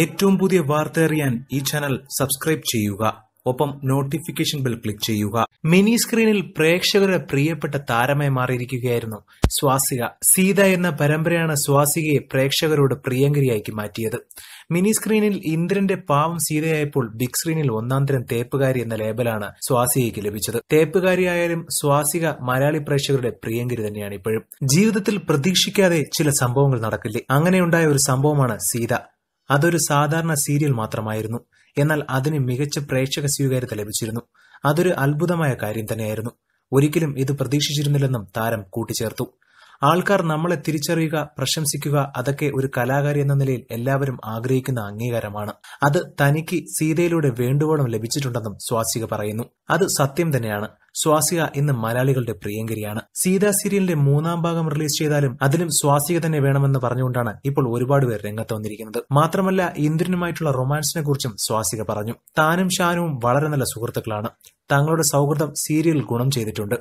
ഏറ്റവും പുതിയ വാർത്ത അറിയാൻ ഈ ചാനൽ സബ്സ്ക്രൈബ് ചെയ്യുക ഒപ്പം നോട്ടിഫിക്കേഷൻ ബെൽ ക്ലിക്ക് ചെയ്യുക മിനി സ്ക്രീനിൽ പ്രേക്ഷകരുടെ പ്രിയപ്പെട്ട താരമായി മാറിയിരിക്കുകയായിരുന്നു സ്വാസിക സീത എന്ന പരമ്പരയാണ് സ്വാസികയെ പ്രേക്ഷകരോട് പ്രിയങ്കരിയാക്കി മാറ്റിയത് മിനി സ്ക്രീനിൽ ഇന്ദ്രന്റെ പാവം സീതയായപ്പോൾ ബിഗ് സ്ക്രീനിൽ ഒന്നാം തരം തേപ്പുകാരി എന്ന ലേബലാണ് സ്വാസികയ്ക്ക് ലഭിച്ചത് തേപ്പുകാരിയായാലും സ്വാസിക മലയാളി പ്രേക്ഷകരുടെ പ്രിയങ്കരി തന്നെയാണ് ഇപ്പോഴും ജീവിതത്തിൽ പ്രതീക്ഷിക്കാതെ ചില സംഭവങ്ങൾ നടക്കില്ലേ അങ്ങനെയുണ്ടായ ഒരു സംഭവമാണ് സീത അതൊരു സാധാരണ സീരിയൽ മാത്രമായിരുന്നു എന്നാൽ അതിന് മികച്ച പ്രേക്ഷക സ്വീകാര്യത ലഭിച്ചിരുന്നു അതൊരു അത്ഭുതമായ കാര്യം തന്നെയായിരുന്നു ഒരിക്കലും ഇത് പ്രതീക്ഷിച്ചിരുന്നില്ലെന്നും താരം കൂട്ടിച്ചേർത്തു ആൾക്കാർ നമ്മളെ തിരിച്ചറിയുക പ്രശംസിക്കുക അതൊക്കെ ഒരു കലാകാരി എന്ന നിലയിൽ എല്ലാവരും ആഗ്രഹിക്കുന്ന അംഗീകാരമാണ് അത് തനിക്ക് സീതയിലൂടെ വേണ്ടുവോളം ലഭിച്ചിട്ടുണ്ടെന്നും സ്വാസിക പറയുന്നു അത് സത്യം തന്നെയാണ് സ്വാസിക ഇന്ന് മലയാളികളുടെ പ്രിയങ്കരിയാണ് സീത സീരിയലിന്റെ മൂന്നാം ഭാഗം റിലീസ് ചെയ്താലും അതിലും സ്വാസിക തന്നെ വേണമെന്ന് പറഞ്ഞുകൊണ്ടാണ് ഇപ്പോൾ ഒരുപാട് പേർ രംഗത്ത് വന്നിരിക്കുന്നത് മാത്രമല്ല ഇന്ദ്രനുമായിട്ടുള്ള റൊമാൻസിനെ കുറിച്ചും സ്വാസിക പറഞ്ഞു താനും ഷാനുവും വളരെ നല്ല സുഹൃത്തുക്കളാണ് തങ്ങളുടെ സൗഹൃദം സീരിയൽ ഗുണം ചെയ്തിട്ടുണ്ട്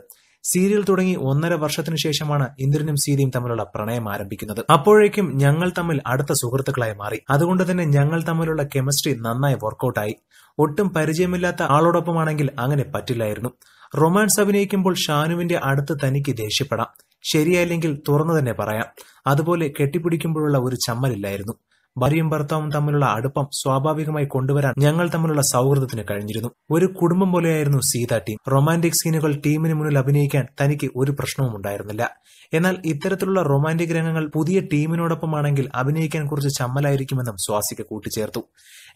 സീരിയൽ തുടങ്ങി ഒന്നര വർഷത്തിനു ശേഷമാണ് ഇന്ദ്രനും സീതയും തമ്മിലുള്ള പ്രണയം ആരംഭിക്കുന്നത് അപ്പോഴേക്കും ഞങ്ങൾ തമ്മിൽ അടുത്ത സുഹൃത്തുക്കളായി മാറി അതുകൊണ്ട് തന്നെ ഞങ്ങൾ തമ്മിലുള്ള കെമിസ്ട്രി നന്നായി വർക്കൗട്ടായി ഒട്ടും പരിചയമില്ലാത്ത ആളോടൊപ്പമാണെങ്കിൽ അങ്ങനെ പറ്റില്ലായിരുന്നു റൊമാൻസ് അഭിനയിക്കുമ്പോൾ ഷാനുവിന്റെ അടുത്ത് തനിക്ക് ദേഷ്യപ്പെടാം ശരിയല്ലെങ്കിൽ തുറന്നു തന്നെ പറയാം അതുപോലെ കെട്ടിപ്പിടിക്കുമ്പോഴുള്ള ഒരു ചമ്മലില്ലായിരുന്നു ഭാര്യയും ഭർത്താവും തമ്മിലുള്ള അടുപ്പം സ്വാഭാവികമായി കൊണ്ടുവരാൻ ഞങ്ങൾ തമ്മിലുള്ള സൗഹൃദത്തിന് കഴിഞ്ഞിരുന്നു ഒരു കുടുംബം പോലെയായിരുന്നു സീത ടീം റൊമാന്റിക് സീനുകൾ ടീമിന് മുന്നിൽ അഭിനയിക്കാൻ തനിക്ക് ഒരു പ്രശ്നവും ഉണ്ടായിരുന്നില്ല എന്നാൽ ഇത്തരത്തിലുള്ള റൊമാന്റിക് രംഗങ്ങൾ പുതിയ ടീമിനോടൊപ്പമാണെങ്കിൽ അഭിനയിക്കാൻ കുറച്ച് ചമ്മലായിരിക്കുമെന്നും സ്വാസിക കൂട്ടിച്ചേർത്തു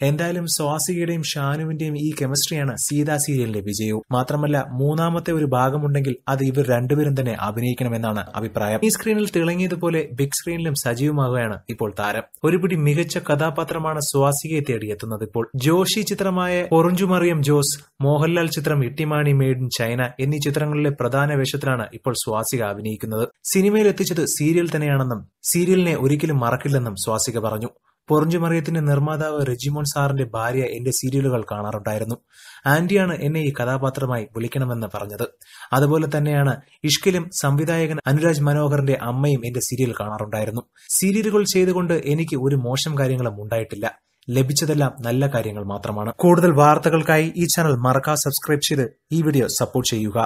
എന്തായാലും സ്വാസികയുടെയും ഷാനുവിന്റെയും ഈ കെമിസ്ട്രിയാണ് സീതാ സീരിയലിന്റെ വിജയവും മാത്രമല്ല മൂന്നാമത്തെ ഒരു ഭാഗമുണ്ടെങ്കിൽ അത് ഇവർ രണ്ടുപേരും തന്നെ അഭിനയിക്കണമെന്നാണ് അഭിപ്രായം ഈ സ്ക്രീനിൽ തിളങ്ങിയതുപോലെ ബിഗ് സ്ക്രീനിലും സജീവമാകുകയാണ് ഇപ്പോൾ താരം ഒരുപിടി മികച്ച കഥാപാത്രമാണ് സ്വാസികയെ തേടിയെത്തുന്നത് ഇപ്പോൾ ജോഷി ചിത്രമായ പൊറുഞ്ചുമറിയം ജോസ് മോഹൻലാൽ ചിത്രം ഇട്ടിമാണി മെയ്ഡ് ഇൻ ചൈന എന്നീ ചിത്രങ്ങളിലെ പ്രധാന വേഷത്തിലാണ് ഇപ്പോൾ സ്വാസിക അഭിനയിക്കുന്നത് സിനിമയിൽ എത്തിച്ചത് സീരിയൽ തന്നെയാണെന്നും സീരിയലിനെ ഒരിക്കലും മറക്കില്ലെന്നും സ്വാസിക പറഞ്ഞു പൊറഞ്ചു മറിയത്തിന്റെ നിർമ്മാതാവ് റെജിമോൻ സാറിന്റെ ഭാര്യ എന്റെ സീരിയലുകൾ കാണാറുണ്ടായിരുന്നു ആന്റിയാണ് എന്നെ ഈ കഥാപാത്രമായി വിളിക്കണമെന്ന് പറഞ്ഞത് അതുപോലെ തന്നെയാണ് ഇഷ്കിലും സംവിധായകൻ അനുരാജ് മനോഹറിന്റെ അമ്മയും എന്റെ സീരിയൽ കാണാറുണ്ടായിരുന്നു സീരിയലുകൾ ചെയ്തുകൊണ്ട് എനിക്ക് ഒരു മോശം കാര്യങ്ങളും ഉണ്ടായിട്ടില്ല ലഭിച്ചതെല്ലാം നല്ല കാര്യങ്ങൾ മാത്രമാണ് കൂടുതൽ വാർത്തകൾക്കായി ഈ ചാനൽ മറക്കാതെ സബ്സ്ക്രൈബ് ചെയ്ത് ഈ വീഡിയോ സപ്പോർട്ട് ചെയ്യുക